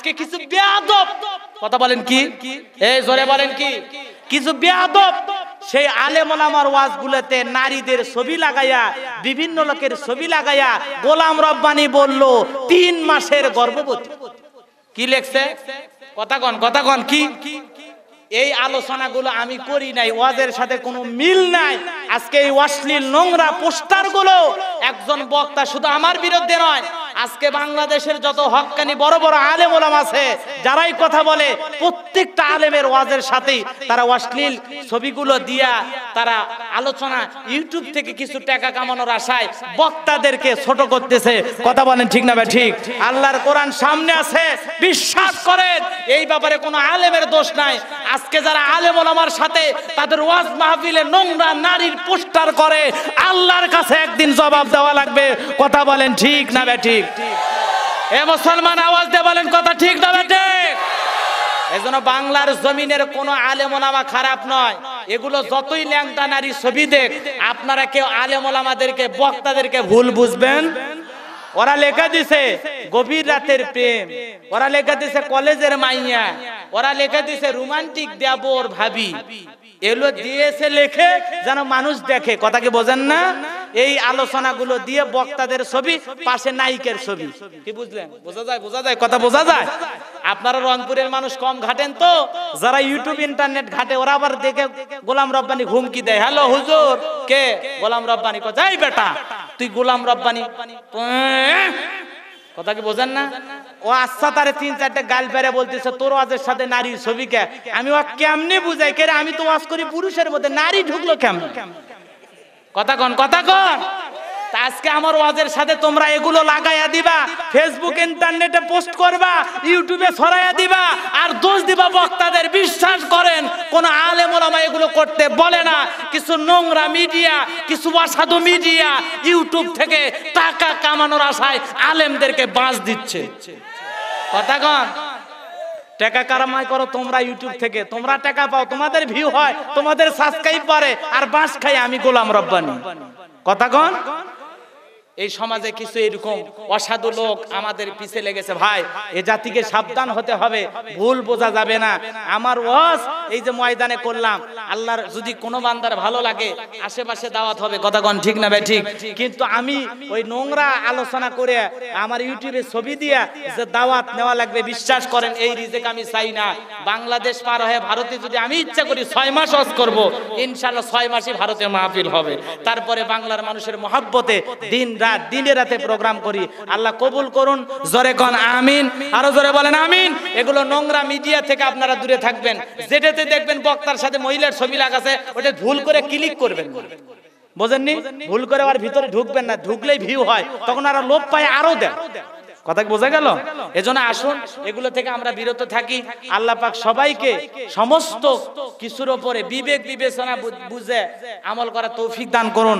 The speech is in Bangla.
আজকে কিছু বেয়াদব কথা বলেন কি এই জোরে বলেন কি কিছু বেয়াদব সেই ওয়াজ গুলোতে নারীদের ছবি লাগাইয়া বিভিন্ন লোকের ছবি লাগাইয়া গোলাম রব্বানি বলল তিন মাসের গর্ভবতী কি লেখছে কথা কন কথা কন কি এই আলোচনাগুলো আমি করি নাই ওয়াজের সাথে কোনো মিল নাই আজকে এই অশ্লীল নোংরা পোস্টারগুলো একজন বক্তা শুধু আমার বিরুদ্ধে নয় আজকে বাংলাদেশের যত হকানি বড় বড় আলেম ওলাম আছে যারাই কথা বলে প্রত্যেকটা আলেমের ওয়াজের সাথেই তারা অশ্লীল ছবিগুলো দিয়া তারা আলোচনা ইউটিউব থেকে কিছু টাকা কামানোর আশায় বক্তাদেরকে ছোট করতেছে কথা বলেন ঠিক না ঠিক আল্লাহর কোরআন সামনে আছে বিশ্বাস করেন এই ব্যাপারে কোনো আলেমের দোষ নাই আজকে যারা আলেম আমার সাথে তাদের ওয়াজ মাহফিলে নোংরা নারীর পোস্টার করে আল্লাহর কাছে একদিন জবাব দেওয়া লাগবে কথা বলেন ঠিক না ঠিক এ মুসলমান আওয়াজ দিয়ে বলেন কথা ঠিক না ঠিক এজন্য বাংলার জমিনের কোনো আলেমনামা খারাপ নয় এগুলো যতই ল্যাংটা নারী ছবি দেখ আপনারা কেউ আলেমলামাদেরকে বক্তাদেরকে ভুল বুঝবেন ওরা লেখা দিছে গভীর রাতের প্রেম ওরা লেখা দিছে কলেজের মাইয়া ওরা লেখা দিছে রোমান্টিক দেবর ভাবি এগুলো দিয়েছে লেখে যেন মানুষ দেখে কথা কি বোঝেন না এই আলোচনাগুলো দিয়ে বক্তাদের ছবি পাশে নায়িকের ছবি কি বুঝলেন বোঝা যায় বোঝা যায় কথা বোঝা যায় আপনারা রংপুরের মানুষ কম ঘাটেন তো যারা ইউটিউব ইন্টারনেট ঘাটে ওরা আবার দেখে গোলাম রব্বানি হুমকি দেয় হ্যালো হুজুর কে গোলাম রব্বানি যাই বেটা তুই গোলাম রব্বানি হ্যাঁ? কথা কি বোঝেন না ও আচ্ছা তারে তিন চারটে গাল পেরে বলতেছে তোর ওয়াজের সাথে নারীর কে আমি ও কেমনি বুঝাই কে আমি তো ওয়াজ করি পুরুষের মধ্যে নারী ঢুকলো কেমন কথা কন কথা কন আজকে আমার ওয়াজের সাথে তোমরা এগুলো লাগাইয়া দিবা ফেসবুক ইন্টারনেটে পোস্ট করবা ইউটিউবে ছড়াইয়া দিবা আর দোষ দিবা বক্তাদের বিশ্বাস করেন কোন ওলামা এগুলো করতে বলে না কিছু নোংরা মিডিয়া কিছু অসাধু মিডিয়া ইউটিউব থেকে টাকা কামানোর আশায় আলেমদেরকে বাঁচ দিচ্ছে কথা কন টাকা কারামাই করো তোমরা ইউটিউব থেকে তোমরা টাকা পাও তোমাদের ভিউ হয় তোমাদের সাবস্ক্রাইব পারে আর বাঁশ খাই আমি গোলাম রব্বানি কথা কন এই সমাজে কিছু এরকম অসাধু লোক আমাদের পিছে লেগেছে ভাই এ জাতিকে সাবধান হতে হবে ভুল বোঝা যাবে না আমার ওয়াজ এই যে ময়দানে করলাম আল্লাহর যদি কোনো বান্দার ভালো লাগে আশেপাশে দাওয়াত হবে কথাগণ ঠিক না ভাই ঠিক কিন্তু আমি ওই নোংরা আলোচনা করে আমার ইউটিউবে ছবি দিয়া যে দাওয়াত নেওয়া লাগবে বিশ্বাস করেন এই রিজেক আমি চাই না বাংলাদেশ পার হয়ে ভারতে যদি আমি ইচ্ছা করি ছয় মাস অস করব ইনশাল্লাহ ছয় মাসই ভারতে মাহফিল হবে তারপরে বাংলার মানুষের মহাব্বতে দিন রাত দিনে রাতে প্রোগ্রাম করি আল্লাহ কবুল করুন জোরে কন আমিন আরো জোরে বলেন আমিন এগুলো নোংরা মিডিয়া থেকে আপনারা দূরে থাকবেন যেটাতে দেখবেন বক্তার সাথে মহিলার ছবি লাগাছে ওটা ভুল করে ক্লিক করবেন বোঝেননি ভুল করে আর ভিতরে ঢুকবেন না ঢুকলেই ভিউ হয় তখন আর লোভ পায় আরো দেন কথা বোঝা গেল এজন্য আসুন এগুলো থেকে আমরা বিরত থাকি আল্লাহ পাক সবাইকে সমস্ত কিছুর ওপরে বিবেক বিবেচনা বুঝে আমল করা তৌফিক দান করুন